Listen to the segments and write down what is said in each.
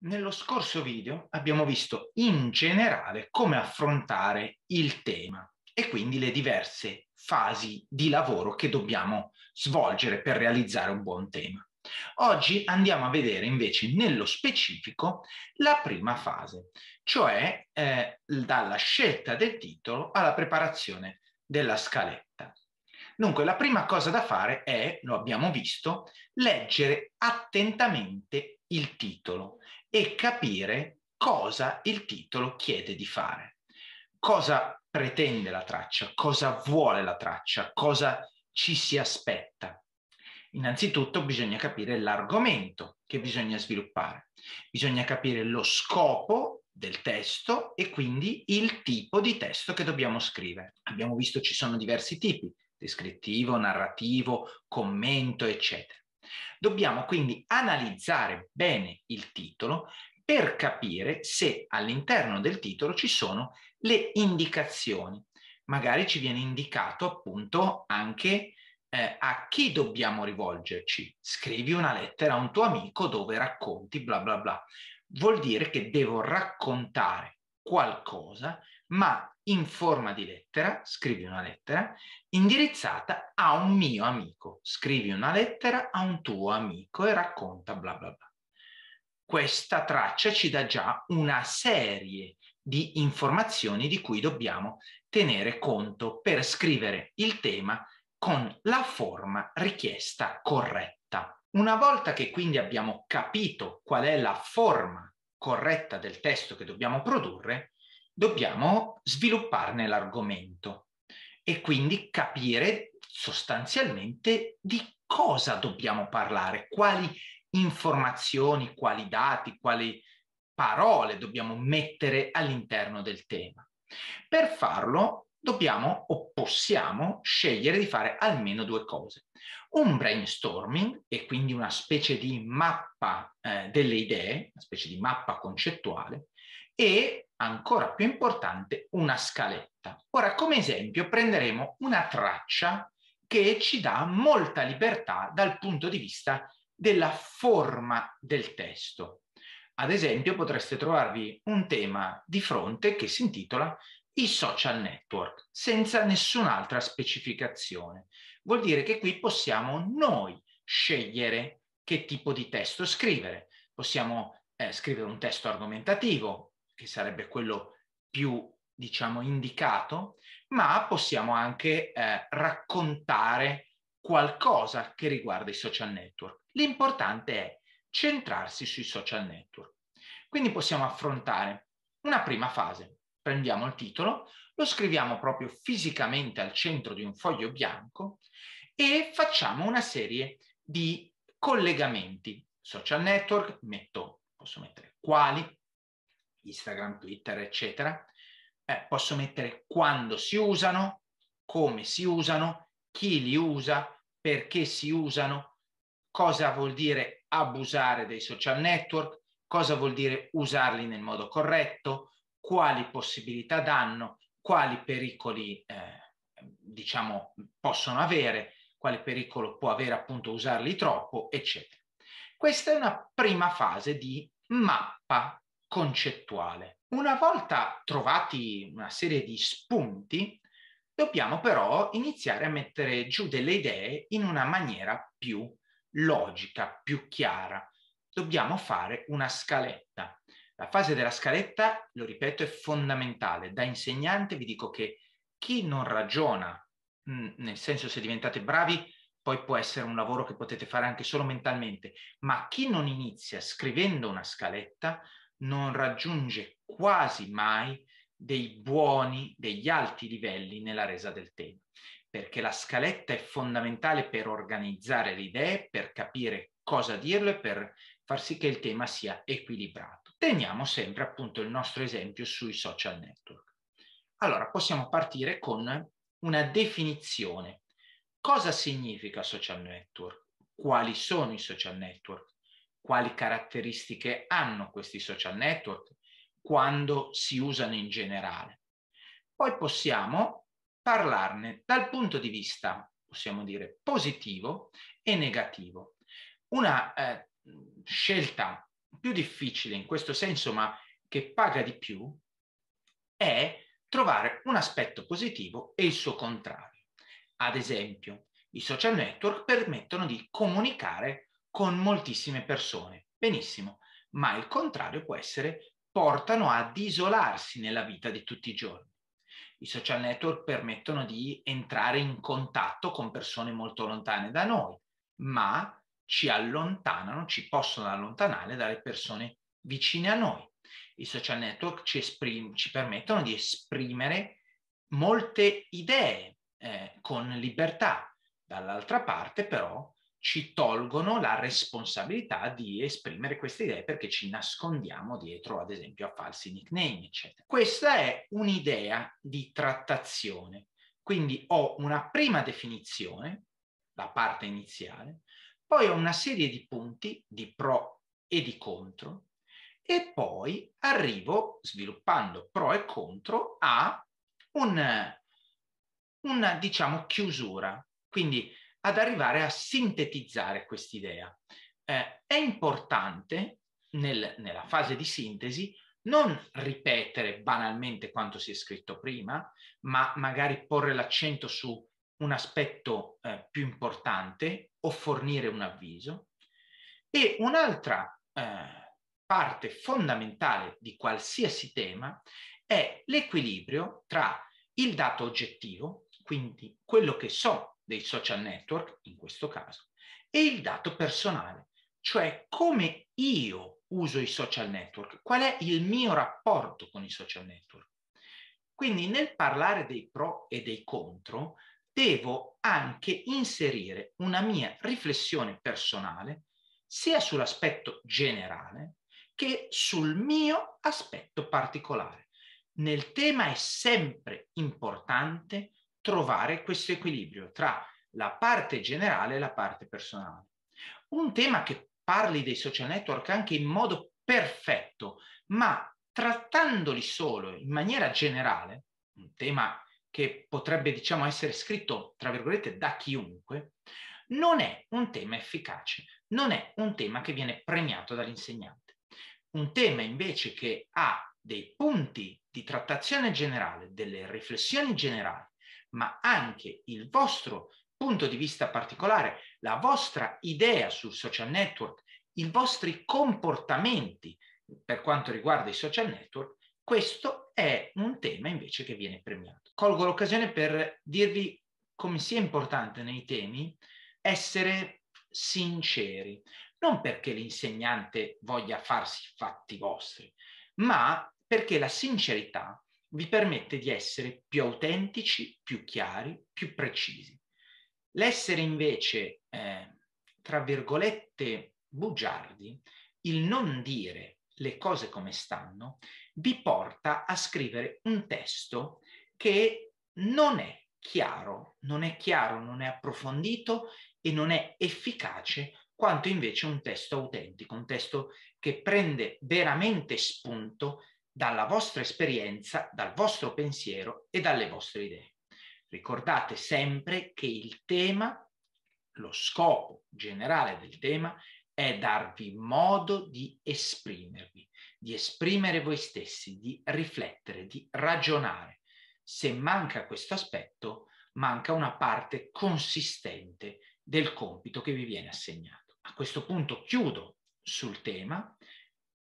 Nello scorso video abbiamo visto in generale come affrontare il tema e quindi le diverse fasi di lavoro che dobbiamo svolgere per realizzare un buon tema. Oggi andiamo a vedere invece nello specifico la prima fase, cioè eh, dalla scelta del titolo alla preparazione della scaletta. Dunque, la prima cosa da fare è, lo abbiamo visto, leggere attentamente il titolo e capire cosa il titolo chiede di fare, cosa pretende la traccia, cosa vuole la traccia, cosa ci si aspetta. Innanzitutto bisogna capire l'argomento che bisogna sviluppare, bisogna capire lo scopo del testo e quindi il tipo di testo che dobbiamo scrivere. Abbiamo visto ci sono diversi tipi, descrittivo, narrativo, commento, eccetera. Dobbiamo quindi analizzare bene il titolo per capire se all'interno del titolo ci sono le indicazioni. Magari ci viene indicato appunto anche eh, a chi dobbiamo rivolgerci. Scrivi una lettera a un tuo amico dove racconti bla bla bla. Vuol dire che devo raccontare qualcosa, ma in forma di lettera, scrivi una lettera, indirizzata a un mio amico. Scrivi una lettera a un tuo amico e racconta bla bla bla. Questa traccia ci dà già una serie di informazioni di cui dobbiamo tenere conto per scrivere il tema con la forma richiesta corretta. Una volta che quindi abbiamo capito qual è la forma corretta del testo che dobbiamo produrre, dobbiamo svilupparne l'argomento e quindi capire sostanzialmente di cosa dobbiamo parlare, quali informazioni, quali dati, quali parole dobbiamo mettere all'interno del tema. Per farlo dobbiamo o possiamo scegliere di fare almeno due cose. Un brainstorming e quindi una specie di mappa eh, delle idee, una specie di mappa concettuale e ancora più importante una scaletta. Ora come esempio prenderemo una traccia che ci dà molta libertà dal punto di vista della forma del testo. Ad esempio potreste trovarvi un tema di fronte che si intitola i social network senza nessun'altra specificazione. Vuol dire che qui possiamo noi scegliere che tipo di testo scrivere. Possiamo eh, scrivere un testo argomentativo, che sarebbe quello più, diciamo, indicato, ma possiamo anche eh, raccontare qualcosa che riguarda i social network. L'importante è centrarsi sui social network. Quindi possiamo affrontare una prima fase, prendiamo il titolo, lo scriviamo proprio fisicamente al centro di un foglio bianco e facciamo una serie di collegamenti. Social network, metto, posso mettere quali, Instagram, Twitter, eccetera. Eh, posso mettere quando si usano, come si usano, chi li usa, perché si usano, cosa vuol dire abusare dei social network, cosa vuol dire usarli nel modo corretto, quali possibilità danno, quali pericoli eh, diciamo possono avere, quale pericolo può avere appunto usarli troppo, eccetera. Questa è una prima fase di mappa concettuale. Una volta trovati una serie di spunti, dobbiamo però iniziare a mettere giù delle idee in una maniera più logica, più chiara. Dobbiamo fare una scaletta. La fase della scaletta, lo ripeto, è fondamentale. Da insegnante vi dico che chi non ragiona, mm, nel senso se diventate bravi, poi può essere un lavoro che potete fare anche solo mentalmente, ma chi non inizia scrivendo una scaletta non raggiunge quasi mai dei buoni, degli alti livelli nella resa del tema, perché la scaletta è fondamentale per organizzare le idee, per capire cosa dirlo e per far sì che il tema sia equilibrato teniamo sempre appunto il nostro esempio sui social network. Allora, possiamo partire con una definizione. Cosa significa social network? Quali sono i social network? Quali caratteristiche hanno questi social network? Quando si usano in generale? Poi possiamo parlarne dal punto di vista, possiamo dire, positivo e negativo. Una eh, scelta più difficile in questo senso, ma che paga di più, è trovare un aspetto positivo e il suo contrario. Ad esempio, i social network permettono di comunicare con moltissime persone. Benissimo, ma il contrario può essere portano ad isolarsi nella vita di tutti i giorni. I social network permettono di entrare in contatto con persone molto lontane da noi, ma ci allontanano, ci possono allontanare dalle persone vicine a noi. I social network ci, esprim- ci permettono di esprimere molte idee eh, con libertà, dall'altra parte però ci tolgono la responsabilità di esprimere queste idee perché ci nascondiamo dietro, ad esempio, a falsi nickname, eccetera. Questa è un'idea di trattazione. Quindi ho una prima definizione, la parte iniziale, poi ho una serie di punti di pro e di contro e poi arrivo, sviluppando pro e contro, a un, una, diciamo, chiusura, quindi ad arrivare a sintetizzare quest'idea. Eh, è importante nel, nella fase di sintesi non ripetere banalmente quanto si è scritto prima, ma magari porre l'accento su un aspetto eh, più importante o fornire un avviso. E un'altra eh, parte fondamentale di qualsiasi tema è l'equilibrio tra il dato oggettivo, quindi quello che so dei social network, in questo caso, e il dato personale, cioè come io uso i social network, qual è il mio rapporto con i social network. Quindi nel parlare dei pro e dei contro devo anche inserire una mia riflessione personale sia sull'aspetto generale che sul mio aspetto particolare. Nel tema è sempre importante trovare questo equilibrio tra la parte generale e la parte personale. Un tema che parli dei social network anche in modo perfetto, ma trattandoli solo in maniera generale, un tema che potrebbe diciamo essere scritto tra virgolette da chiunque, non è un tema efficace, non è un tema che viene premiato dall'insegnante. Un tema invece che ha dei punti di trattazione generale, delle riflessioni generali, ma anche il vostro punto di vista particolare, la vostra idea sul social network, i vostri comportamenti per quanto riguarda i social network, questo è un tema invece che viene premiato. Colgo l'occasione per dirvi come sia importante nei temi essere sinceri, non perché l'insegnante voglia farsi fatti vostri, ma perché la sincerità vi permette di essere più autentici, più chiari, più precisi. L'essere invece, eh, tra virgolette, bugiardi, il non dire le cose come stanno, vi porta a scrivere un testo che non è chiaro, non è chiaro, non è approfondito e non è efficace quanto invece un testo autentico, un testo che prende veramente spunto dalla vostra esperienza, dal vostro pensiero e dalle vostre idee. Ricordate sempre che il tema, lo scopo generale del tema è darvi modo di esprimervi, di esprimere voi stessi, di riflettere, di ragionare. Se manca questo aspetto, manca una parte consistente del compito che vi viene assegnato. A questo punto chiudo sul tema,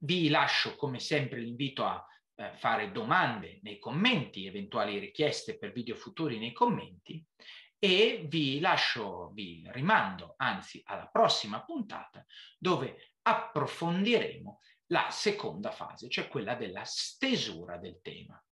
vi lascio come sempre l'invito a eh, fare domande nei commenti, eventuali richieste per video futuri nei commenti e vi lascio, vi rimando anzi alla prossima puntata dove approfondiremo la seconda fase, cioè quella della stesura del tema.